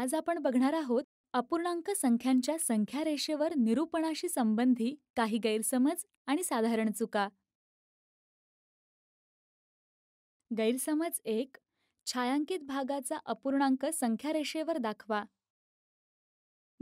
आज आपण बघणार आहोत अपूर्णांक संख्यांच्या संख्या रेषेवर निरूपणाशी संबंधी काही गैरसमज आणि साधारण चुका गैरसमज एक छायांकित भागाचा अपूर्णांक संख्या रेषेवर दाखवा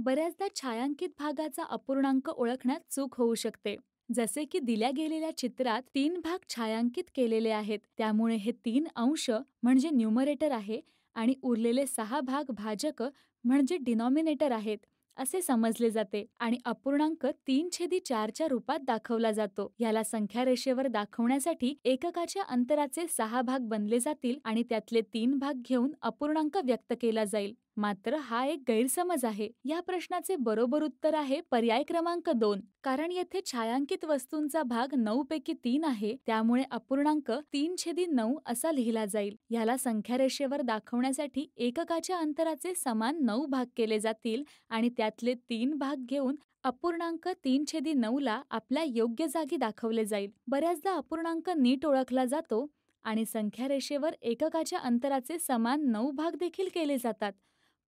बऱ्याचदा छायांकित भागाचा अपूर्णांक ओळखण्यात चूक होऊ शकते जसे की दिल्या गेलेल्या चित्रात तीन भाग छायांकित केलेले आहेत त्यामुळे हे तीन अंश म्हणजे न्युमरेटर आहे आणि उरलेले सहा भाग भाजक म्हणजे डिनॉमिनेटर आहेत असे समजले जाते आणि अपूर्णांक तीन छेदी चारच्या रूपात दाखवला जातो याला संख्या रेषेवर दाखवण्यासाठी एककाच्या अंतराचे सहा भाग बनले जातील आणि त्यातले तीन भाग घेऊन अपूर्णांक व्यक्त केला जाईल मात्र हा एक गैरसमज आहे या प्रश्नाचे बरोबर उत्तर आहे पर्याय क्रमांक दोन कारण येथे छायांकित वस्तूंचा भाग नऊ पैकी तीन आहे त्यामुळे अपूर्णांक तीन छेदी नऊ असा लिहिला जाईल याला रेषेवर दाखवण्यासाठी एककाच्या अंतराचे समान नऊ भाग केले जातील आणि त्यातले तीन भाग घेऊन अपूर्णांक तीन छेदी नऊला आपल्या योग्य जागी दाखवले जाईल बऱ्याचदा अपूर्णांक नीट ओळखला जातो आणि संख्या रेषेवर एककाच्या अंतराचे समान नऊ भाग देखील केले जातात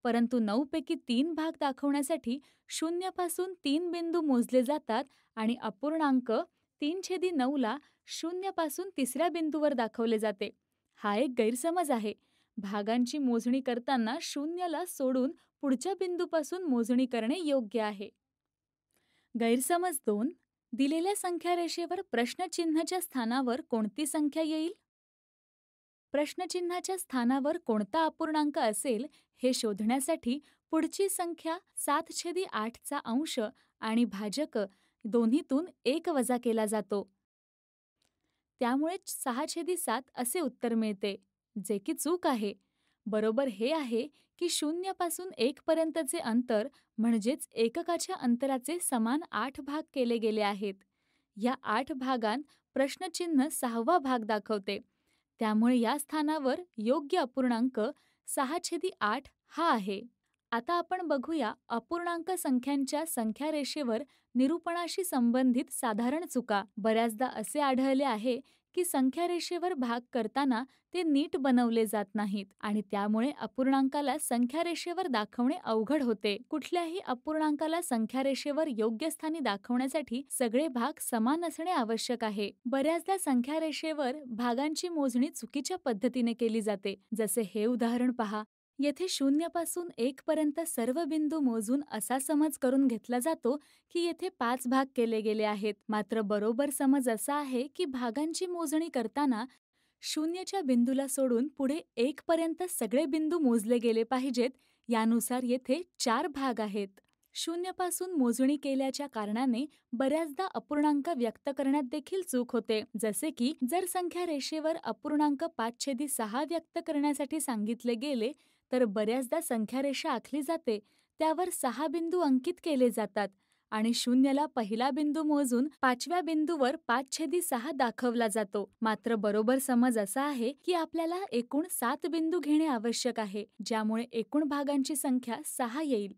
परंतु नऊपैकी तीन भाग दाखवण्यासाठी पासून तीन बिंदू मोजले जातात आणि अपूर्णांक तीन छेदी नऊला पासून तिसऱ्या बिंदूवर दाखवले जाते हा एक गैरसमज आहे भागांची मोजणी करताना शून्यला सोडून पुढच्या बिंदूपासून मोजणी करणे योग्य आहे गैरसमज दोन दिलेल्या संख्या रेषेवर प्रश्नचिन्हाच्या स्थानावर कोणती संख्या येईल प्रश्नचिन्हाच्या स्थानावर कोणता अपूर्णांक असेल हे शोधण्यासाठी पुढची संख्या सात छेदी आठचा अंश आणि भाजक दोन्हीतून एक वजा केला जातो त्यामुळेच सहा छेदी सात असे उत्तर मिळते जे की चूक आहे बरोबर हे आहे की शून्यापासून एकपर्यंतचे अंतर म्हणजेच एककाच्या अंतराचे समान आठ भाग केले गेले आहेत या आठ भागांत प्रश्नचिन्ह सहावा भाग दाखवते त्यामुळे या स्थानावर योग्य अपूर्णांक सहा छेदी आठ हा आहे आता आपण बघूया अपूर्णांक संख्यांच्या संख्या संख्यारेषेवर निरूपणाशी संबंधित साधारण चुका बऱ्याचदा असे आढळले आहे की रेषेवर भाग करताना ते नीट बनवले जात नाहीत आणि त्यामुळे अपूर्णांकाला संख्या रेषेवर दाखवणे अवघड होते कुठल्याही अपूर्णांकाला संख्या रेषेवर योग्य स्थानी दाखवण्यासाठी सगळे भाग समान असणे आवश्यक आहे बऱ्याचदा संख्या रेषेवर भागांची मोजणी चुकीच्या पद्धतीने केली जाते जसे हे उदाहरण पहा येथे शून्यापासून एकपर्यंत सर्व बिंदू मोजून असा समज करून घेतला जातो की येथे पाच भाग केले गेले आहेत मात्र बरोबर समज असा आहे की भागांची मोजणी करताना शून्यच्या बिंदूला सोडून पुढे एकपर्यंत सगळे बिंदू मोजले गेले पाहिजेत यानुसार येथे चार भाग आहेत शून्यापासून मोजणी केल्याच्या कारणाने बऱ्याचदा अपूर्णांक व्यक्त करण्यात देखील चूक होते जसे की जर संख्या रेषेवर अपूर्णांक पाच छेदी सहा व्यक्त करण्यासाठी सांगितले गेले तर बऱ्याचदा संख्यारेषा आखली जाते त्यावर सहा बिंदू अंकित केले जातात आणि शून्यला पहिला बिंदू मोजून पाचव्या बिंदूवर पाच छेदी सहा दाखवला जातो मात्र बरोबर समज असा आहे की आपल्याला एकूण सात बिंदू घेणे आवश्यक आहे ज्यामुळे एकूण भागांची संख्या सहा येईल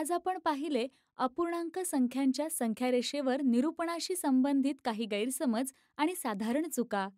आज आपण पाहिले अपूर्णांक संख्यांच्या संख्यारेषेवर निरूपणाशी संबंधित काही गैरसमज आणि साधारण चुका